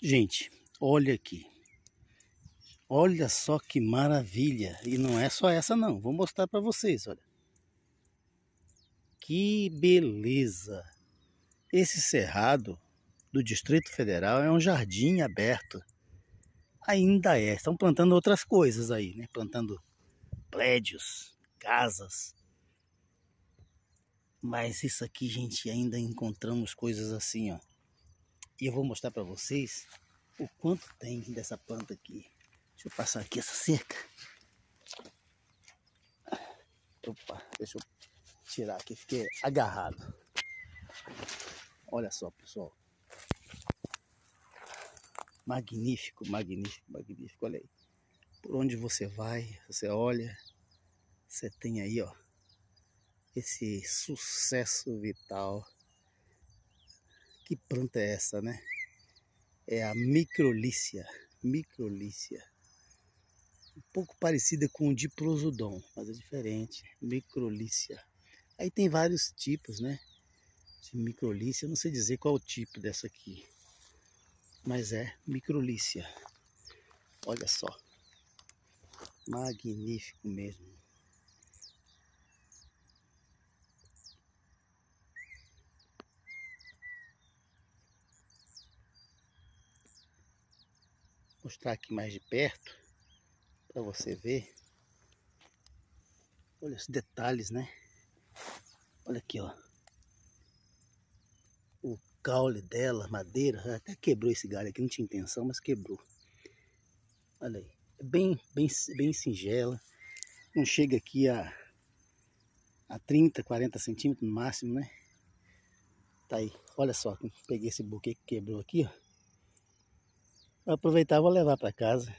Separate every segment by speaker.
Speaker 1: Gente, olha aqui. Olha só que maravilha. E não é só essa não. Vou mostrar para vocês, olha. Que beleza. Esse cerrado do Distrito Federal é um jardim aberto. Ainda é. Estão plantando outras coisas aí, né? Plantando prédios, casas. Mas isso aqui, gente, ainda encontramos coisas assim, ó e eu vou mostrar para vocês o quanto tem dessa planta aqui. Deixa eu passar aqui essa cerca. Opa, deixa eu tirar aqui, fiquei agarrado. Olha só, pessoal. Magnífico, magnífico, magnífico. Olha aí. Por onde você vai, você olha, você tem aí, ó, esse sucesso vital que planta é essa, né? É a microlícia, microlícia. Um pouco parecida com o diprosodon, mas é diferente, microlícia. Aí tem vários tipos, né? De microlícia, não sei dizer qual o tipo dessa aqui. Mas é microlícia. Olha só. Magnífico mesmo. mostrar aqui mais de perto para você ver. Olha os detalhes, né? Olha aqui, ó. O caule dela, madeira, até quebrou esse galho aqui, não tinha intenção, mas quebrou. Olha aí. É bem, bem, bem singela. Não chega aqui a, a 30, 40 centímetros no máximo, né? Tá aí. Olha só, peguei esse buquê que quebrou aqui, ó aproveitar aproveitava levar para casa.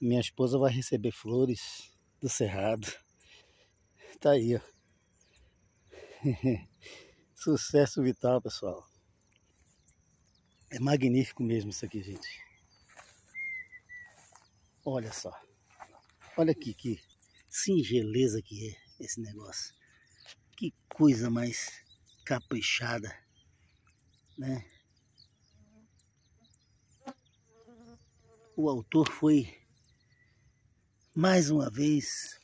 Speaker 1: Minha esposa vai receber flores do cerrado. Tá aí, ó. Sucesso vital, pessoal. É magnífico mesmo isso aqui, gente. Olha só. Olha aqui que singeleza que é esse negócio. Que coisa mais caprichada, né? o autor foi mais uma vez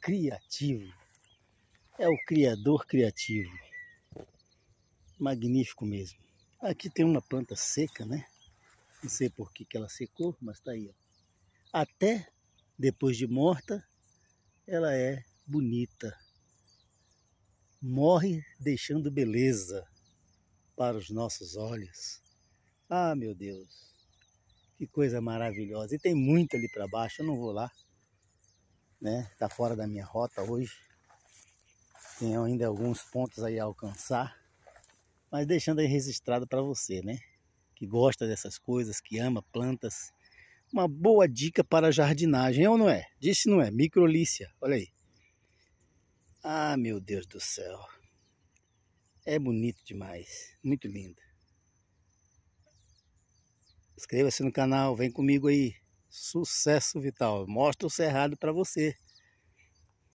Speaker 1: criativo. É o criador criativo. Magnífico mesmo. Aqui tem uma planta seca, né? Não sei por que, que ela secou, mas está aí. Ó. Até depois de morta, ela é bonita. Morre deixando beleza para os nossos olhos. Ah, meu Deus! Que coisa maravilhosa. E tem muito ali para baixo, eu não vou lá. Né? Tá fora da minha rota hoje. Tem ainda alguns pontos aí a alcançar. Mas deixando aí registrado para você, né? Que gosta dessas coisas, que ama plantas. Uma boa dica para jardinagem, é ou não é? Disse não é, microlícia, olha aí. Ah, meu Deus do céu. É bonito demais, muito lindo. Inscreva-se no canal, vem comigo aí. Sucesso vital. Mostra o cerrado para você.